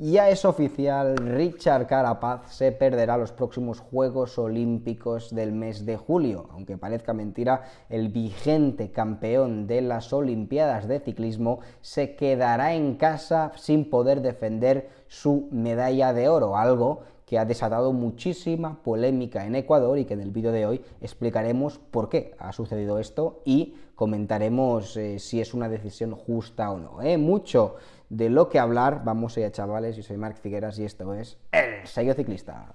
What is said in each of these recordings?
Ya es oficial, Richard Carapaz se perderá los próximos Juegos Olímpicos del mes de julio. Aunque parezca mentira, el vigente campeón de las Olimpiadas de Ciclismo se quedará en casa sin poder defender su medalla de oro, algo que ha desatado muchísima polémica en Ecuador y que en el vídeo de hoy explicaremos por qué ha sucedido esto y comentaremos eh, si es una decisión justa o no. ¿eh? Mucho de lo que hablar. Vamos allá, chavales. Yo soy Marc Figueras y esto es El Sello Ciclista.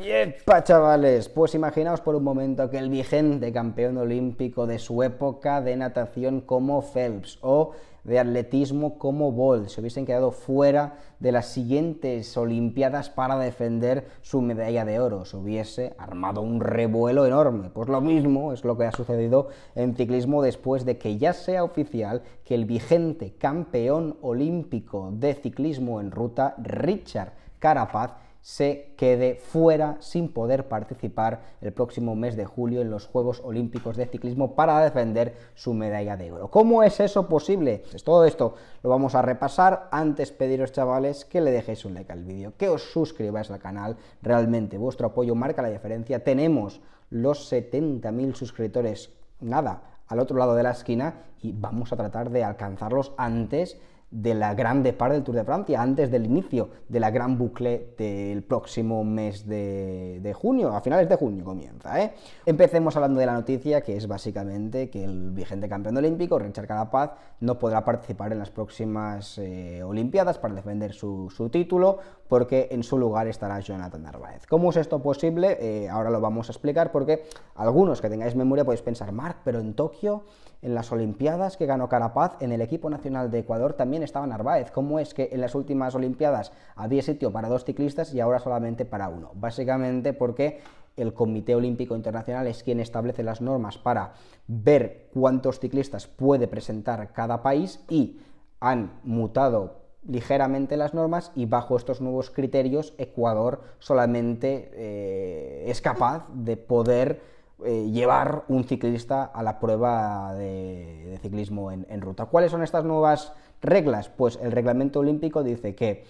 ¡Yepa, chavales! Pues imaginaos por un momento que el vigente campeón olímpico de su época de natación como Phelps o de atletismo como Bolt se hubiesen quedado fuera de las siguientes Olimpiadas para defender su medalla de oro, se hubiese armado un revuelo enorme. Pues lo mismo es lo que ha sucedido en ciclismo después de que ya sea oficial que el vigente campeón olímpico de ciclismo en ruta, Richard Carapaz, se quede fuera sin poder participar el próximo mes de julio en los Juegos Olímpicos de Ciclismo para defender su medalla de oro. ¿Cómo es eso posible? Es pues todo esto lo vamos a repasar. Antes pediros chavales que le dejéis un like al vídeo, que os suscribáis al canal. Realmente vuestro apoyo marca la diferencia. Tenemos los 70.000 suscriptores, nada, al otro lado de la esquina y vamos a tratar de alcanzarlos antes de la gran parte del Tour de Francia, antes del inicio de la gran bucle del próximo mes de, de junio, a finales de junio comienza. ¿eh? Empecemos hablando de la noticia que es básicamente que el vigente campeón olímpico, Richard Carapaz, no podrá participar en las próximas eh, Olimpiadas para defender su, título, porque en su lugar estará Jonathan Narváez. ¿Cómo es esto posible? Eh, ahora lo vamos a explicar porque algunos que tengáis memoria podéis pensar, Marc, pero en Tokio, en las Olimpiadas que ganó Carapaz, en el equipo nacional de Ecuador también estaba Narváez. ¿Cómo es que en las últimas Olimpiadas había sitio para dos ciclistas y ahora solamente para uno? Básicamente porque el Comité Olímpico Internacional es quien establece las normas para ver cuántos ciclistas puede presentar cada país y han mutado ligeramente las normas y bajo estos nuevos criterios Ecuador solamente eh, es capaz de poder eh, llevar un ciclista a la prueba de, ciclismo en, en, ruta. ¿Cuáles son estas nuevas reglas? Pues el reglamento olímpico dice que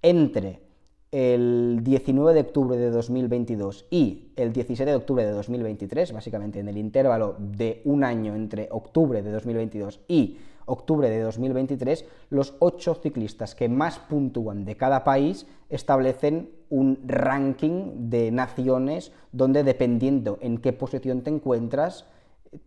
entre el 19 de octubre de 2022 y el 17 de octubre de 2023, básicamente en el intervalo de un año entre octubre de 2022 y octubre de 2023, los ocho ciclistas que más puntúan de cada país establecen un ranking de naciones donde dependiendo en qué posición te encuentras,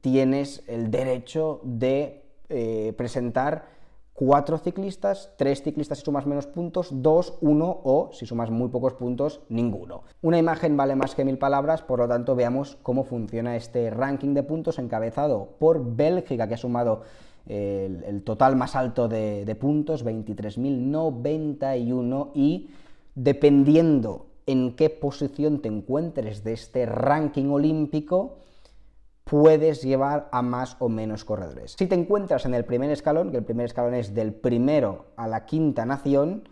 tienes el derecho de eh, presentar cuatro ciclistas, tres ciclistas si sumas menos puntos, dos, uno o si sumas muy pocos puntos, ninguno. Una imagen vale más que mil palabras, por lo tanto veamos cómo funciona este ranking de puntos encabezado por Bélgica, que ha sumado eh, el, total más alto de, de puntos, 23.091 y dependiendo en qué posición te encuentres de este ranking olímpico, puedes llevar a más o menos corredores. Si te encuentras en el primer escalón, que el primer escalón es del primero a la quinta nación,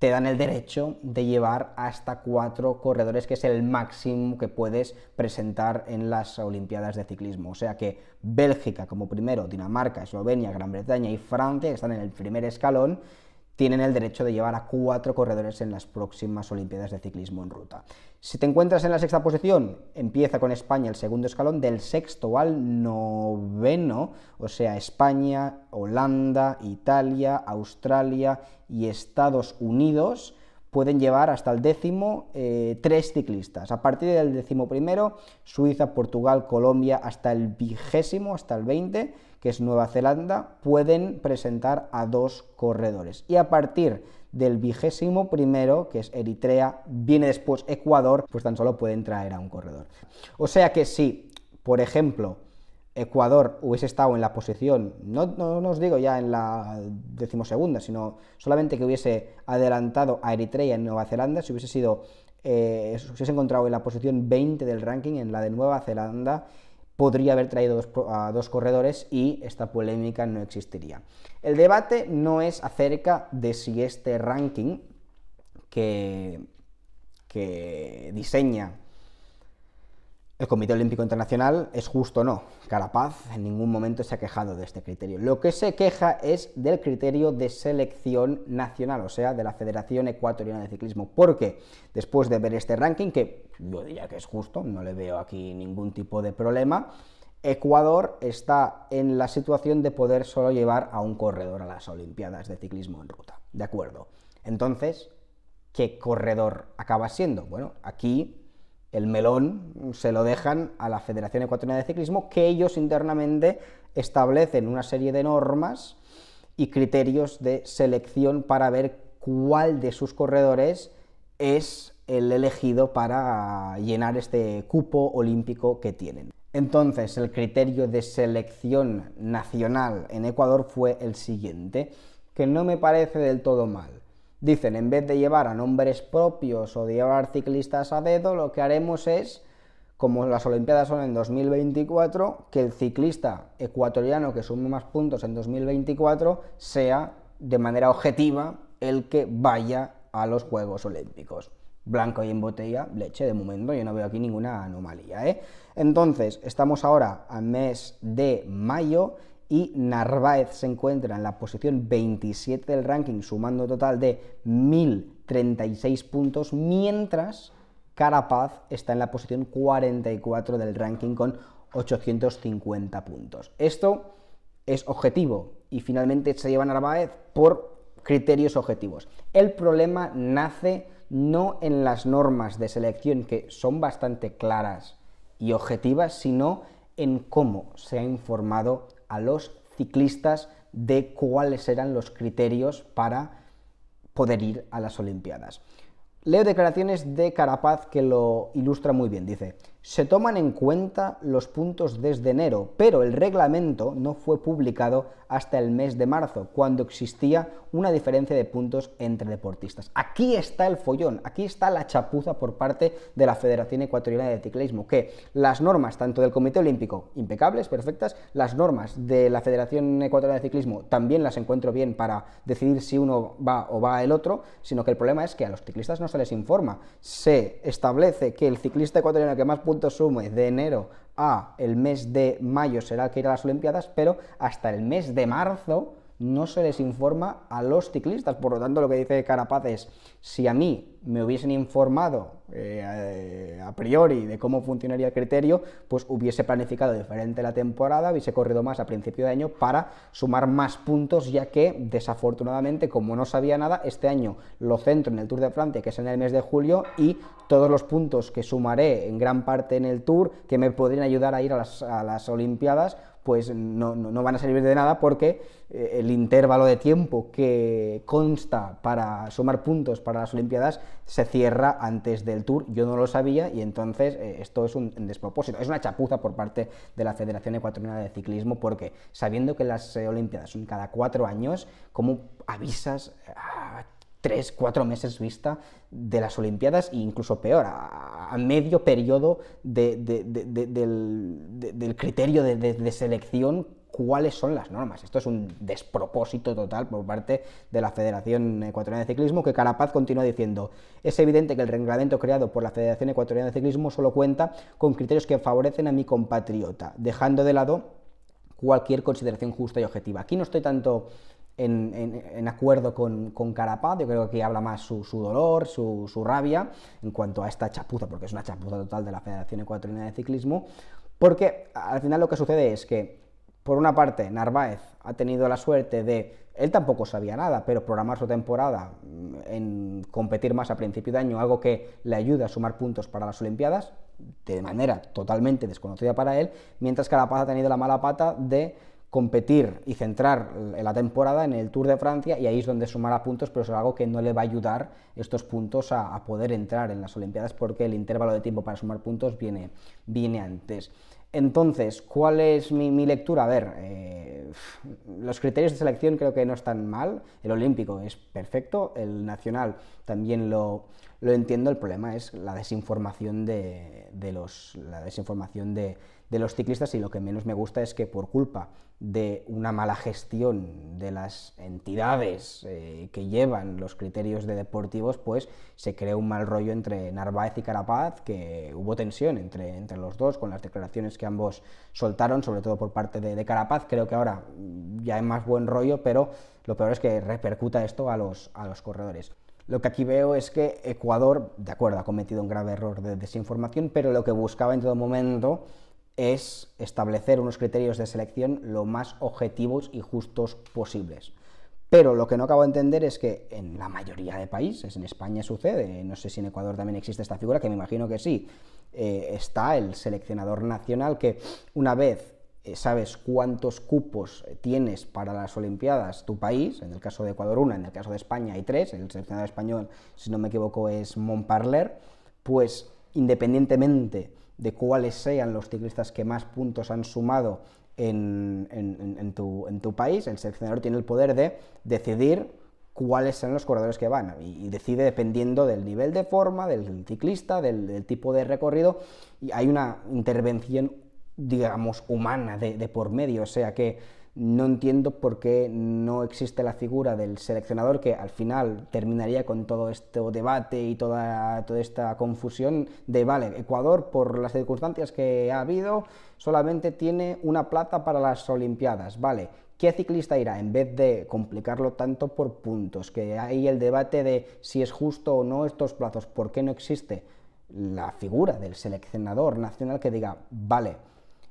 te dan el derecho de llevar hasta cuatro corredores, que es el máximo que puedes presentar en las Olimpiadas de Ciclismo. O sea que Bélgica como primero, Dinamarca, Eslovenia, Gran Bretaña y Francia, están en el primer escalón, tienen el derecho de llevar a cuatro corredores en las próximas Olimpiadas de Ciclismo en Ruta. Si te encuentras en la sexta posición, empieza con España el segundo escalón, del sexto al noveno, o sea, España, Holanda, Italia, Australia y Estados Unidos pueden llevar hasta el décimo eh, tres ciclistas. A partir del décimo primero, Suiza, Portugal, Colombia, hasta el vigésimo, hasta el veinte, que es Nueva Zelanda, pueden presentar a dos corredores. Y a partir del vigésimo primero, que es Eritrea, viene después Ecuador, pues tan solo pueden traer a un corredor. O sea que si, por ejemplo, Ecuador hubiese estado en la posición, no, no, os digo ya en la decimosegunda, sino solamente que hubiese adelantado a Eritrea en Nueva Zelanda, si hubiese sido, eh, hubiese encontrado en la posición 20 del ranking en la de Nueva Zelanda, podría haber traído dos, a dos corredores y esta polémica no existiría. El debate no es acerca de si este ranking que diseña el Comité Olímpico Internacional es justo o no. Carapaz en ningún momento se ha quejado de este criterio. Lo que se queja es del criterio de selección nacional, o sea, de la Federación Ecuatoriana de Ciclismo, porque después de ver este ranking, que yo diría que es justo, no le veo aquí ningún tipo de problema, Ecuador está en la situación de poder solo llevar a un corredor a las Olimpiadas de ciclismo en ruta. ¿De acuerdo? Entonces, ¿qué corredor acaba siendo? Bueno, aquí el melón se lo dejan a la Federación Ecuatoriana de Ciclismo, que ellos internamente establecen una serie de normas y criterios de selección para ver cuál de sus corredores es el elegido para llenar este cupo olímpico que tienen. Entonces, el criterio de selección nacional en Ecuador fue el siguiente, que no me parece del todo mal dicen, en vez de llevar a nombres propios o de llevar ciclistas a dedo, lo que haremos es, como las Olimpiadas son en 2024, que el ciclista ecuatoriano que sume más puntos en 2024 sea de manera objetiva el que vaya a los Juegos Olímpicos. Blanco y en botella, leche de momento, yo no veo aquí ninguna anomalía. ¿eh? Entonces, estamos ahora a mes de mayo y Narváez se encuentra en la posición 27 del ranking, sumando total de 1.036 puntos, mientras Carapaz está en la posición 44 del ranking con 850 puntos. Esto es objetivo y finalmente se lleva Narváez por criterios objetivos. El problema nace no en las normas de selección, que son bastante claras y objetivas, sino en cómo se ha informado a los ciclistas de cuáles eran los criterios para poder ir a las Olimpiadas. Leo declaraciones de Carapaz que lo ilustra muy bien. Dice, se toman en cuenta los puntos desde enero, pero el reglamento no fue publicado hasta el mes de marzo, cuando existía una diferencia de puntos entre deportistas. Aquí está el follón, aquí está la chapuza por parte de la Federación Ecuatoriana de Ciclismo, que las normas tanto del Comité Olímpico, impecables, perfectas, las normas de la Federación Ecuatoriana de Ciclismo también las encuentro bien para decidir si uno va o va el otro, sino que el problema es que a los ciclistas no se les informa, se establece que el ciclista ecuatoriano que más puede sume de enero a el mes de mayo será que ir a las Olimpiadas, pero hasta el mes de marzo no se les informa a los ciclistas. Por lo tanto, lo que dice Carapaz es, si a mí me hubiesen informado eh, a, priori de cómo funcionaría el criterio, pues hubiese planificado diferente la temporada, hubiese corrido más a principio de año para sumar más puntos, ya que desafortunadamente, como no sabía nada, este año lo centro en el Tour de Francia, que es en el mes de julio, y todos los puntos que sumaré en gran parte en el Tour, que me podrían ayudar a ir a las Olimpiadas, pues no, no, van a servir de nada porque eh, el intervalo de tiempo que consta para sumar puntos para las Olimpiadas se cierra antes del Tour. Yo no lo sabía y entonces eh, esto es un despropósito. Es una chapuza por parte de la Federación Ecuatoriana de Ciclismo porque sabiendo que las eh, Olimpiadas son cada cuatro años, ¿cómo avisas a tres, cuatro meses vista de las Olimpiadas e incluso peor, a, a, medio periodo del, del, criterio de selección cuáles son las normas. Esto es un despropósito total por parte de la Federación Ecuatoriana de Ciclismo, que Carapaz continúa diciendo, es evidente que el reglamento creado por la Federación Ecuatoriana de Ciclismo solo cuenta con criterios que favorecen a mi compatriota, dejando de lado cualquier consideración justa y objetiva. Aquí no estoy tanto en, acuerdo con, con, Carapaz, yo creo que aquí habla más su, dolor, su, su, rabia en cuanto a esta chapuza, porque es una chapuza total de la Federación Ecuatoriana de Ciclismo, porque al final lo que sucede es que, por una parte, Narváez ha tenido la suerte de él tampoco sabía nada, pero programar su temporada mm, en competir más a principio de año, algo que le ayuda a sumar puntos para las Olimpiadas, de manera totalmente desconocida para él, mientras Carapaz ha tenido la mala pata de competir y centrar la temporada en el Tour de Francia y ahí es donde sumará puntos, pero es algo que no le va a ayudar estos puntos a, poder entrar en las Olimpiadas porque el intervalo de tiempo para sumar puntos viene, viene antes. Entonces, ¿cuál es mi, lectura? A ver, eh, los criterios de selección creo que no están mal, el olímpico es perfecto, el nacional también lo, lo entiendo, el problema es la desinformación de, de los, la desinformación de, de los ciclistas y lo que menos me gusta es que por culpa de una mala gestión de las entidades eh, que llevan los criterios de deportivos, pues se creó un mal rollo entre Narváez y Carapaz, que hubo tensión entre, entre los dos con las declaraciones que ambos soltaron, sobre todo por parte de, Carapaz. Creo que ahora ya hay más buen rollo, pero lo peor es que repercuta esto a los, a los corredores. Lo que aquí veo es que Ecuador, de acuerdo, ha cometido un grave error de desinformación, pero lo que buscaba en todo momento es establecer unos criterios de selección lo más objetivos y justos posibles. Pero lo que no acabo de entender es que en la mayoría de países, en España sucede, no sé si en Ecuador también existe esta figura, que me imagino que sí, eh, está el seleccionador nacional que una vez eh, sabes cuántos cupos tienes para las Olimpiadas tu país, en el caso de Ecuador una, en el caso de España hay tres, el seleccionador español, si no me equivoco, es Montparler, pues independientemente de cuáles sean los ciclistas que más puntos han sumado en, en, tu, país, el seleccionador tiene el poder de decidir cuáles son los corredores que van y, decide dependiendo del nivel de forma, del ciclista, del, tipo de recorrido y hay una intervención, digamos, humana de, de por medio, o sea que no entiendo por qué no existe la figura del seleccionador que al final terminaría con todo este debate y toda, toda esta confusión de, vale, Ecuador por las circunstancias que ha habido solamente tiene una plata para las Olimpiadas, vale, ¿Qué ciclista irá? En vez de complicarlo tanto por puntos, que hay el debate de si es justo o no estos plazos, ¿por qué no existe la figura del seleccionador nacional que diga, vale,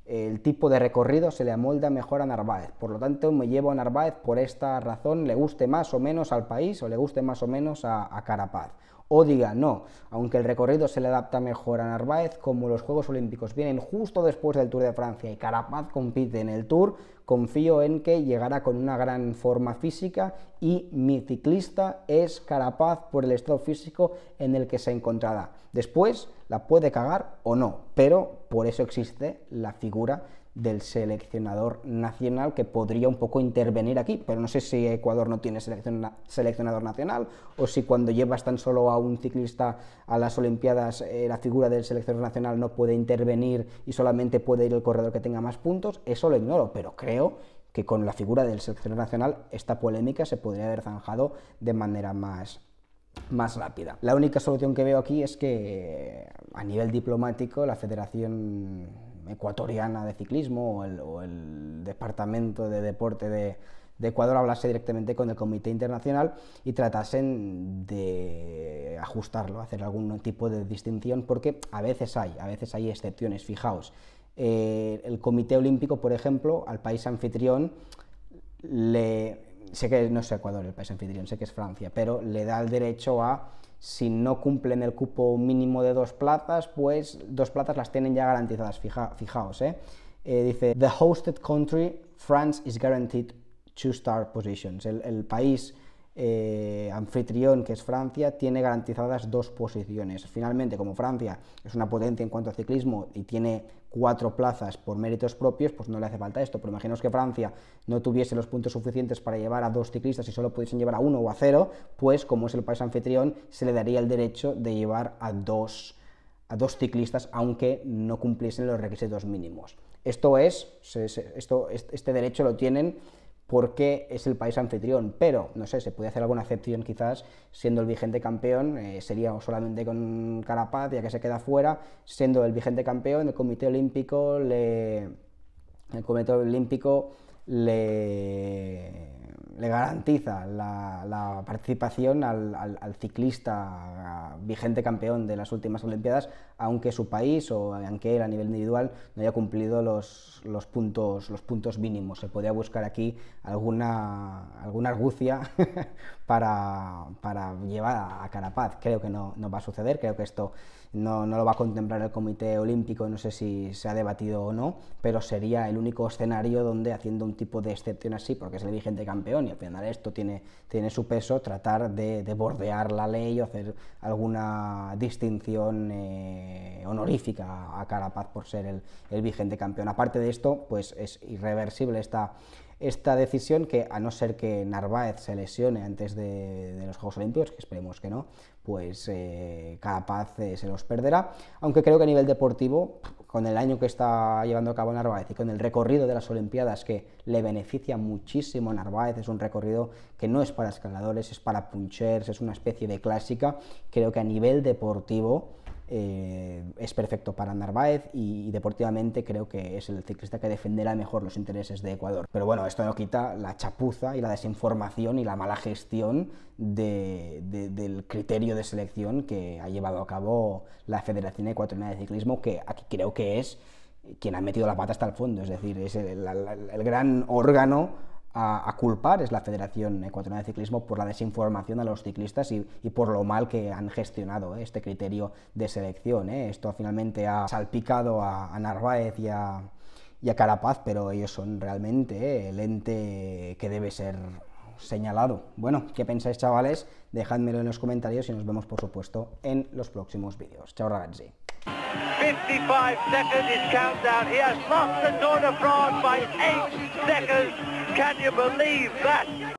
el tipo de recorrido se le amolda mejor a Narváez. Por lo tanto, me llevo a Narváez por esta razón, le guste más o menos al país o le guste más o menos a, a Carapaz o diga no. Aunque el recorrido se le adapta mejor a Narváez, como los Juegos Olímpicos vienen justo después del Tour de Francia y Carapaz compite en el Tour, confío en que llegará con una gran forma física y mi ciclista es Carapaz por el estado físico en el que se encontrará. Después la puede cagar o no, pero por eso existe la figura del seleccionador nacional que podría un poco intervenir aquí, pero no sé si Ecuador no tiene seleccionador nacional o si cuando llevas tan solo a un ciclista a las Olimpiadas eh, la figura del seleccionador nacional no puede intervenir y solamente puede ir el corredor que tenga más puntos, eso lo ignoro, pero creo que con la figura del seleccionador nacional esta polémica se podría haber zanjado de manera más, más rápida. La única solución que veo aquí es que eh, a nivel diplomático la federación ecuatoriana de ciclismo o el, departamento de deporte de, Ecuador hablase directamente con el Comité Internacional y tratasen de ajustarlo, hacer algún tipo de distinción, porque a veces hay, a veces hay excepciones. Fijaos, eh, el Comité Olímpico, por ejemplo, al país anfitrión le... Sé que no es Ecuador el país anfitrión, sé que es Francia, pero le da el derecho a si no cumplen el cupo mínimo de dos plazas, pues dos plazas las tienen ya garantizadas, fijaos, ¿eh? ¿eh? dice, The hosted country, France is guaranteed two-star positions. El, país eh, anfitrión, que es Francia, tiene garantizadas dos posiciones. Finalmente, como Francia es una potencia en cuanto a ciclismo y tiene cuatro plazas por méritos propios, pues no le hace falta esto. Pero imaginaos que Francia no tuviese los puntos suficientes para llevar a dos ciclistas y solo pudiesen llevar a uno o a cero, pues como es el país anfitrión, se le daría el derecho de llevar a dos, a dos ciclistas, aunque no cumpliesen los requisitos mínimos. Esto es, esto, este, este derecho lo tienen porque es el país anfitrión, pero no sé, se puede hacer alguna excepción quizás siendo el vigente campeón, eh, sería solamente con Carapaz, ya que se queda fuera, siendo el vigente campeón, el Comité Olímpico le... El Comité Olímpico le le garantiza la, participación al, ciclista vigente campeón de las últimas Olimpiadas, aunque su país o aunque él a nivel individual no haya cumplido los, los, puntos, los puntos mínimos. Se podía buscar aquí alguna, alguna argucia para, llevar a Carapaz. Creo que no, va a suceder, creo que esto no, no lo va a contemplar el Comité Olímpico, no sé si se ha debatido o no, pero sería el único escenario donde haciendo un tipo de excepción así, porque es el vigente campeón, y al final esto tiene, tiene su peso, tratar de, bordear la ley o hacer alguna distinción eh, honorífica a Carapaz por ser el, vigente campeón. Aparte de esto, pues es irreversible esta, esta decisión que a no ser que Narváez se lesione antes de, los Juegos Olímpicos, que esperemos que no, pues eh, Carapaz eh, se los perderá, aunque creo que a nivel deportivo con el año que está llevando a cabo Narváez y con el recorrido de las Olimpiadas que le beneficia muchísimo a Narváez, es un recorrido que no es para escaladores, es para punchers, es una especie de clásica, creo que a nivel deportivo eh, es perfecto para Narváez y, deportivamente creo que es el ciclista que defenderá mejor los intereses de Ecuador. Pero bueno, esto no quita la chapuza y la desinformación y la mala gestión del criterio de selección que ha llevado a cabo la Federación Ecuatoriana de Ciclismo, que aquí creo que es quien ha metido la pata hasta el fondo, es decir, es el gran órgano a, culpar es la Federación Ecuatoriana de Ciclismo por la desinformación a los ciclistas y, por lo mal que han gestionado eh, este criterio de selección. Eh. Esto finalmente ha salpicado a, Narváez y a, Carapaz, pero ellos son realmente eh, el ente que debe ser señalado. Bueno, ¿qué pensáis chavales? Dejadmelo en los comentarios y nos vemos por supuesto en los próximos vídeos. Chao ragazzi. 55 seconds is countdown. He has lost the Tour de France by eight seconds. Can you believe that?